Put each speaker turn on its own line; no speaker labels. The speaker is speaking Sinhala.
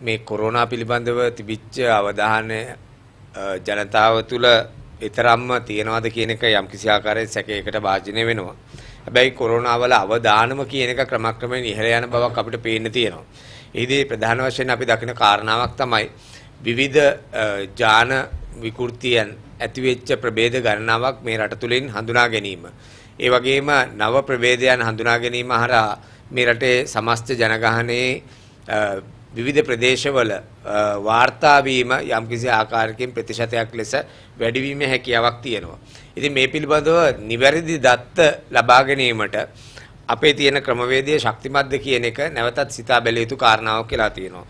මේ කොරෝනා පිළිබඳව තිබිච්ච අවධානය ජනතාව තුළ ඊතරම්ම තියනවාද කියන එක යම්කිසි ආකාරයෙන් සැකයකට භාජනය වෙනවා. හැබැයි කොරෝනා වල අවදානම කියන එක ක්‍රමක්‍රමයෙන් ඉහළ යන බවක් අපිට පේන්න තියෙනවා. ඒදී ප්‍රධාන වශයෙන් අපි දකින කාරණාවක් තමයි විවිධ ජාන විකෘතියන් ඇතිවෙච්ච ප්‍රභේද ගණනාවක් මේ රට තුලින් හඳුනා ගැනීම. ඒ වගේම නව ප්‍රභේදයන් හඳුනා ගැනීම හරහා මේ රටේ සමස්ත ජනගහනයේ විවිධ ප්‍රදේශවල වාර්තා වීම යම්කිසි ආකාරකින් ප්‍රතිශතයක් ලෙස වැඩිවීමේ හැකියාවක් තියෙනවා. ඉතින් මේ පිළිබඳව නිවැරදි දත්ත ලබා ගැනීමට අපේ තියෙන ක්‍රමවේදය ශක්තිමත්ද කියන එක නැවතත් සිතා බැලිය යුතු කාරණාවක් කියලා තියෙනවා.